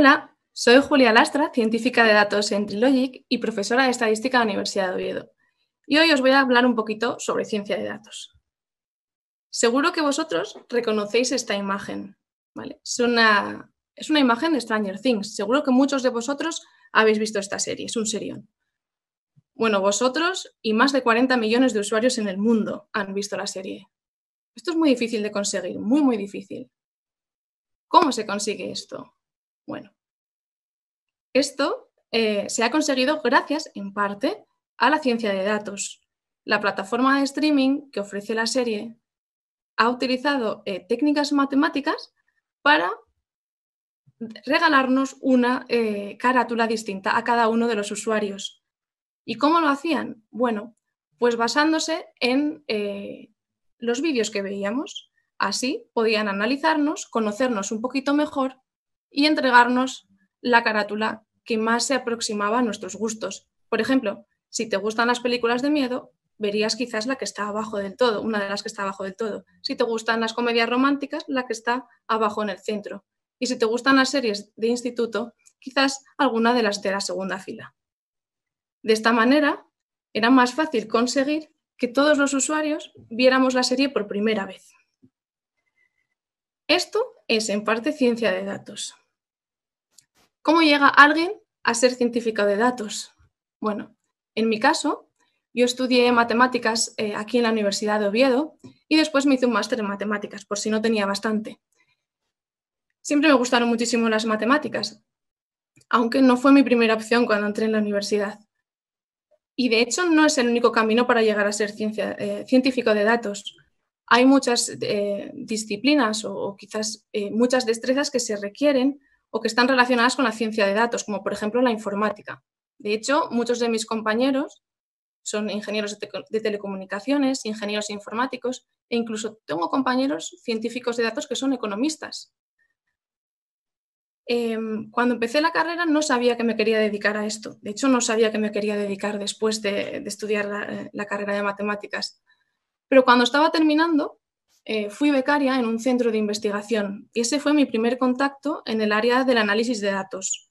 Hola, soy Julia Lastra, científica de datos en Trilogic y profesora de estadística de la Universidad de Oviedo. Y hoy os voy a hablar un poquito sobre ciencia de datos. Seguro que vosotros reconocéis esta imagen. ¿vale? Es, una, es una imagen de Stranger Things. Seguro que muchos de vosotros habéis visto esta serie. Es un serión. Bueno, vosotros y más de 40 millones de usuarios en el mundo han visto la serie. Esto es muy difícil de conseguir, muy, muy difícil. ¿Cómo se consigue esto? Bueno, esto eh, se ha conseguido gracias, en parte, a la ciencia de datos. La plataforma de streaming que ofrece la serie ha utilizado eh, técnicas matemáticas para regalarnos una eh, carátula distinta a cada uno de los usuarios. ¿Y cómo lo hacían? Bueno, pues basándose en los vídeos que veíamos. Así podían analizarnos, conocernos un poquito mejor y entregarnos la carátula que más se aproximaba a nuestros gustos. Por ejemplo, si te gustan las películas de miedo, verías quizás la que está abajo del todo, una de las que está abajo del todo. Si te gustan las comedias románticas, la que está abajo en el centro. Y si te gustan las series de instituto, quizás alguna de las de la segunda fila. De esta manera, era más fácil conseguir que todos los usuarios viéramos la serie por primera vez. Esto es en parte ciencia de datos. ¿Cómo llega alguien a ser científico de datos? Bueno, en mi caso, yo estudié matemáticas eh, aquí en la Universidad de Oviedo y después me hice un máster en matemáticas, por si no tenía bastante. Siempre me gustaron muchísimo las matemáticas, aunque no fue mi primera opción cuando entré en la universidad. Y de hecho no es el único camino para llegar a ser eh, científico de datos. Hay muchas eh, disciplinas o, quizás muchas destrezas que se requieren o que están relacionadas con la ciencia de datos, como por ejemplo la informática. De hecho, muchos de mis compañeros son ingenieros de, telecomunicaciones, ingenieros informáticos e incluso tengo compañeros científicos de datos que son economistas. Em, cuando empecé la carrera no sabía que me quería dedicar a esto. De hecho, no sabía que me quería dedicar después de, estudiar eh, la carrera de matemáticas. Pero cuando estaba terminando, eh, fui becaria en un centro de investigación y ese fue mi primer contacto en el área del análisis de datos.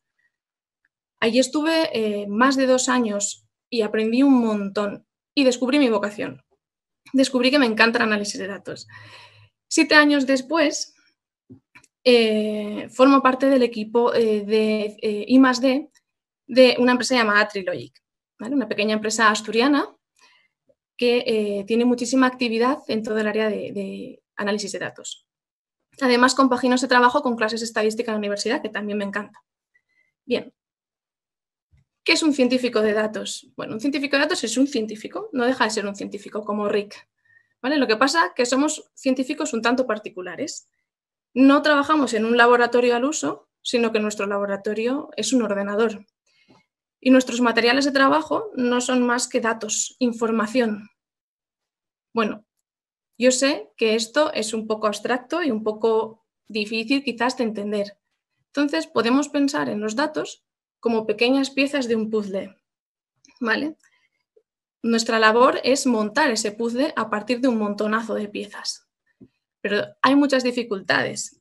Allí estuve eh, más de dos años y aprendí un montón y descubrí mi vocación. Descubrí que me encanta el análisis de datos. Siete años después, eh, formo parte del equipo de I+.D. de una empresa llamada Trilogic, una pequeña empresa asturiana que eh, tiene muchísima actividad en todo el área de, análisis de datos. Además, compagino ese trabajo con clases de estadística en la universidad, que también me encanta. Bien. ¿Qué es un científico de datos? Bueno, un científico de datos es un científico, no deja de ser un científico, como Rick. ¿Vale? Lo que pasa es que somos científicos un tanto particulares. No trabajamos en un laboratorio al uso, sino que nuestro laboratorio es un ordenador. Y nuestros materiales de trabajo no son más que datos, información. Bueno, yo sé que esto es un poco abstracto y un poco difícil quizás de entender. Entonces podemos pensar en los datos como pequeñas piezas de un puzzle. ¿Vale? Nuestra labor es montar ese puzzle a partir de un montonazo de piezas. Pero hay muchas dificultades.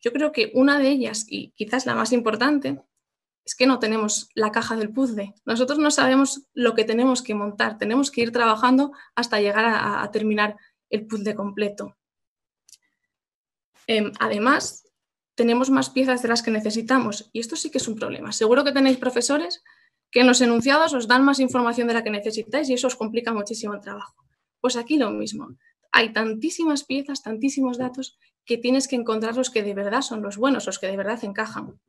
Yo creo que una de ellas, y quizás la más importante, es que no tenemos la caja del puzzle. Nosotros no sabemos lo que tenemos que montar. Tenemos que ir trabajando hasta llegar a, terminar el puzzle completo. Em, además, tenemos más piezas de las que necesitamos y esto sí que es un problema. Seguro que tenéis profesores que en los enunciados os dan más información de la que necesitáis y eso os complica muchísimo el trabajo. Pues aquí lo mismo. Hay tantísimas piezas, tantísimos datos que tienes que encontrar los que de verdad son los buenos, los que de verdad encajan.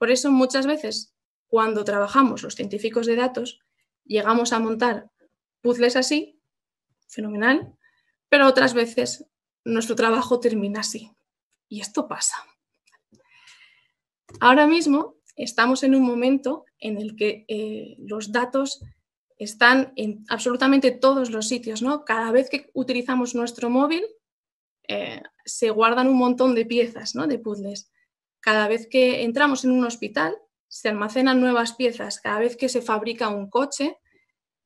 Por eso muchas veces cuando trabajamos los científicos de datos llegamos a montar puzzles así, fenomenal, pero otras veces nuestro trabajo termina así. Y esto pasa. Ahora mismo estamos en un momento en el que eh, los datos están en absolutamente todos los sitios, ¿no? Cada vez que utilizamos nuestro móvil eh, se guardan un montón de piezas, ¿no? De puzzles. Cada vez que entramos en un hospital, se almacenan nuevas piezas. Cada vez que se fabrica un coche,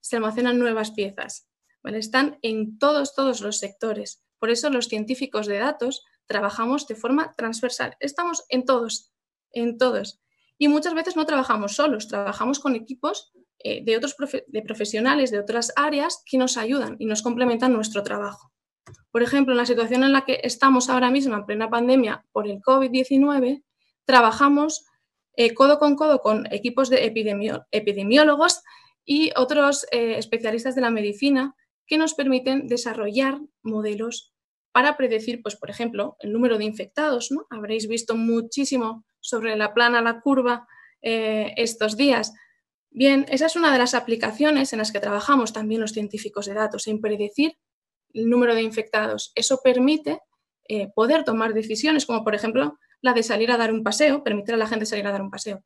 se almacenan nuevas piezas. están en todos, todos los sectores. Por eso los científicos de datos trabajamos de forma transversal. Estamos en todos, en todos. Y muchas veces no trabajamos solos, trabajamos con equipos eh, de otros de profesionales de otras áreas que nos ayudan y nos complementan nuestro trabajo. Por ejemplo, en la situación en la que estamos ahora mismo, en plena pandemia por el COVID-19, trabajamos eh, codo con codo con equipos de epidemiólogos y otros eh, especialistas de la medicina que nos permiten desarrollar modelos para predecir, pues, por ejemplo, el número de infectados. ¿no? Habréis visto muchísimo sobre la plana, la curva eh, estos días. Bien, esa es una de las aplicaciones en las que trabajamos también los científicos de datos, en predecir el número de infectados. Eso permite poder tomar decisiones, como por ejemplo la de salir a dar un paseo, permitir a la gente salir a dar un paseo.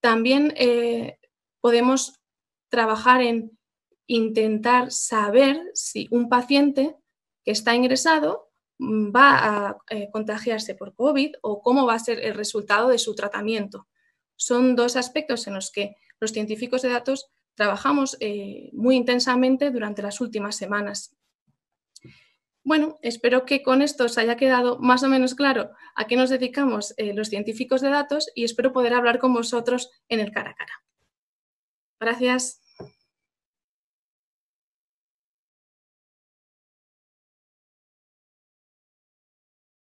También eh, podemos trabajar en intentar saber si un paciente que está ingresado mm, va a eh, contagiarse por COVID o cómo va a ser el resultado de su tratamiento. Son dos aspectos en los que los científicos de datos trabajamos eh, muy intensamente durante las últimas semanas. Bueno, espero que con esto os haya quedado más o menos claro a qué nos dedicamos eh, los científicos de datos y espero poder hablar con vosotros en el cara a cara. Gracias.